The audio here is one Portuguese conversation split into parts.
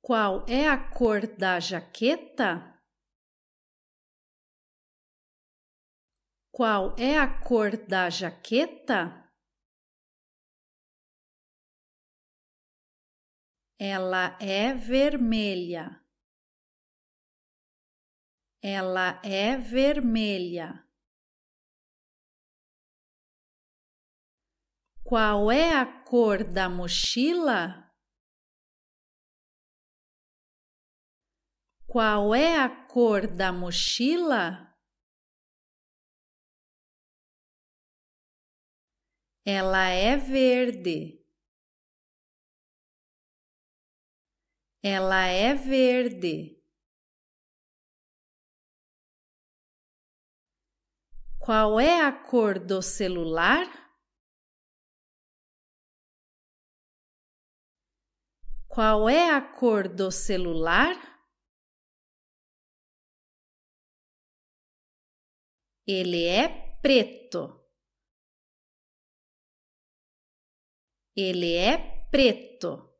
Qual é a cor da jaqueta? Qual é a cor da jaqueta? Ela é vermelha. Ela é vermelha. Qual é a cor da mochila? Qual é a cor da mochila? Ela é verde. Ela é verde. Qual é a cor do celular? Qual é a cor do celular? Ele é preto. Ele é preto.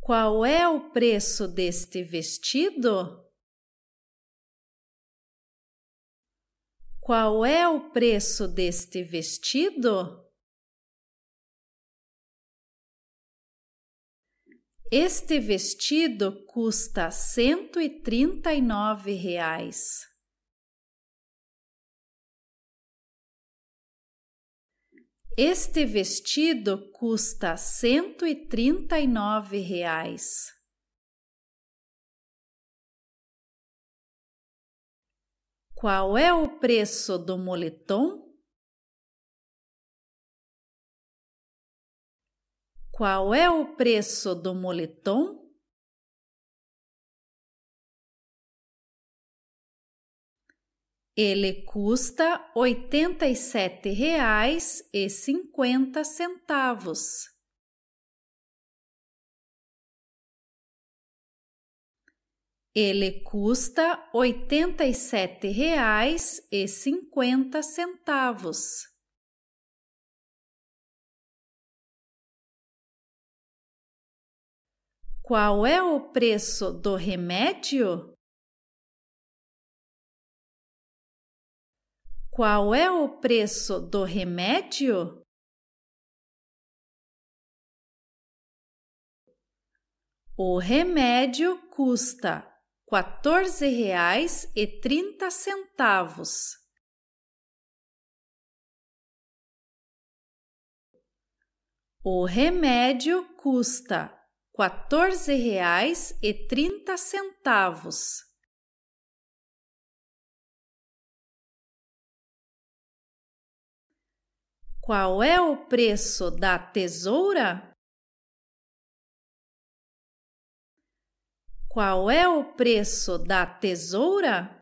Qual é o preço deste vestido? Qual é o preço deste vestido? Este vestido custa cento e trinta e nove Reais. Este vestido custa cento e trinta e nove Reais. Qual é o preço do moletom? Qual é o preço do moletom? Ele custa oitenta e sete reais e cinquenta centavos. Ele custa oitenta e sete reais e cinquenta centavos. Qual é o preço do remédio? Qual é o preço do remédio? O remédio custa quatorze reais e trinta centavos. O remédio custa quatorze reais e trinta centavos. Qual é o preço da tesoura? Qual é o preço da tesoura?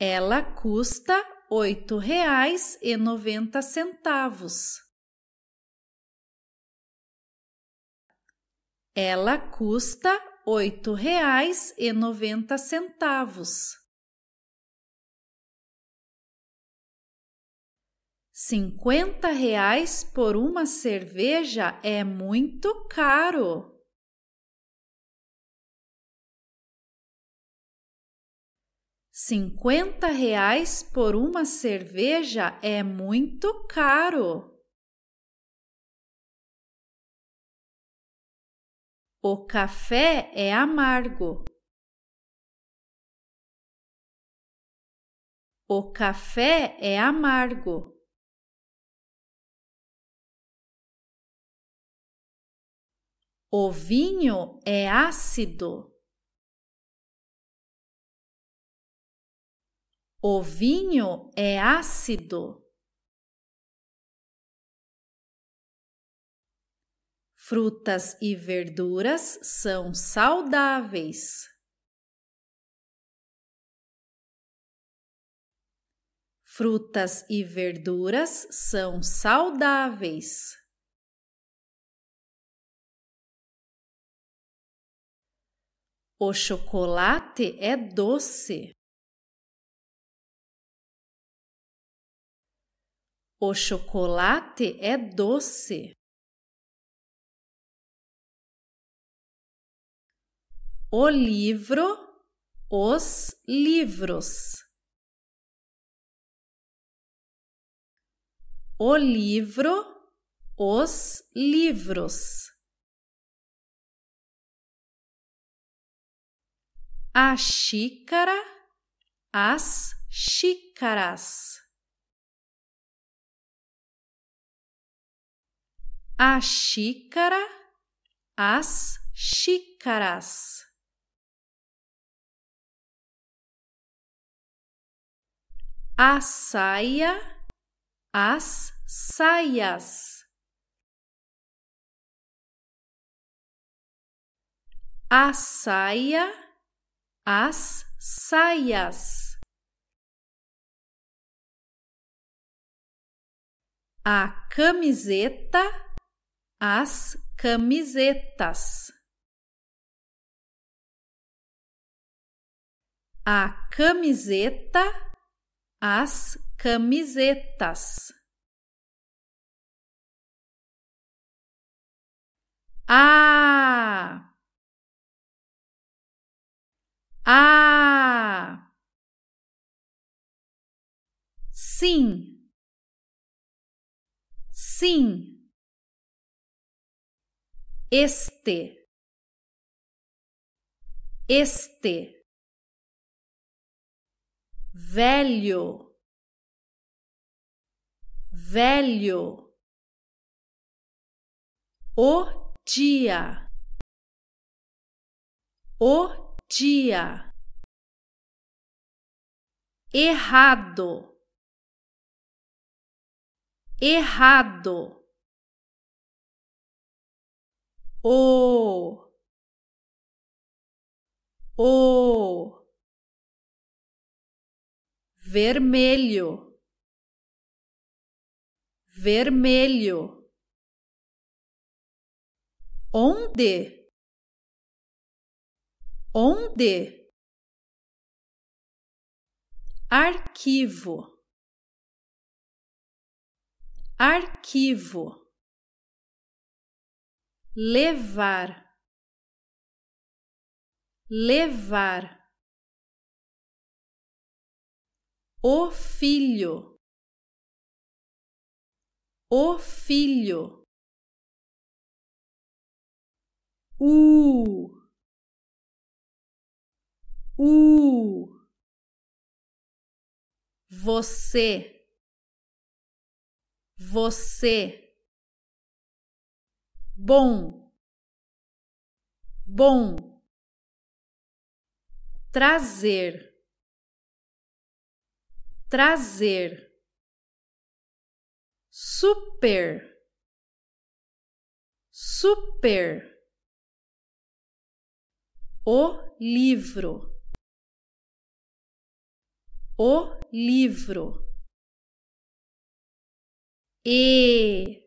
Ela custa oito reais e noventa centavos. Ela custa oito reais e noventa centavos. Cinquenta reais por uma cerveja é muito caro. Cinquenta reais por uma cerveja é muito caro. O café é amargo. O café é amargo. O vinho é ácido. O vinho é ácido. Frutas e verduras são saudáveis. Frutas e verduras são saudáveis. O chocolate é doce. O chocolate é doce. o livro, os livros. O livro, os livros. A xícara, as xícaras. A xícara, as xícaras. a saia, as saias. A saia, as saias. A camiseta, as camisetas. A camiseta, as camisetas. A A Sim Sim Este Este velho, velho, o dia, o dia, errado, errado, o, o vermelho, vermelho. Onde, onde, arquivo, arquivo, levar, levar O filho. O filho. U. U. Você. Você. Bom. Bom. Trazer trazer, super, super, o livro, o livro, e,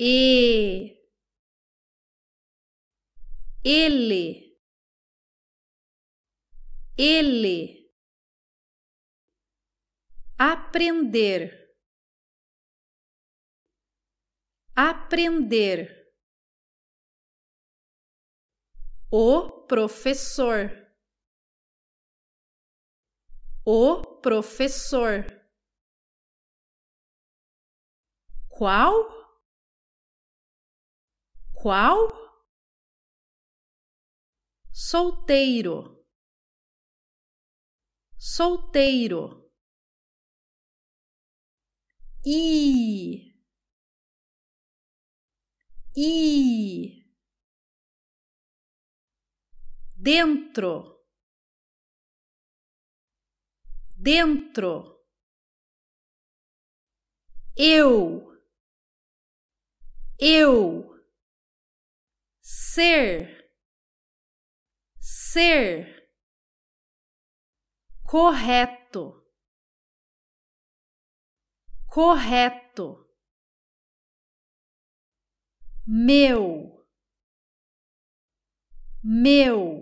e, ele, ele aprender, aprender. O professor, o professor. Qual? Qual? Solteiro. Solteiro i i dentro dentro eu eu ser ser correto correto, meu, meu.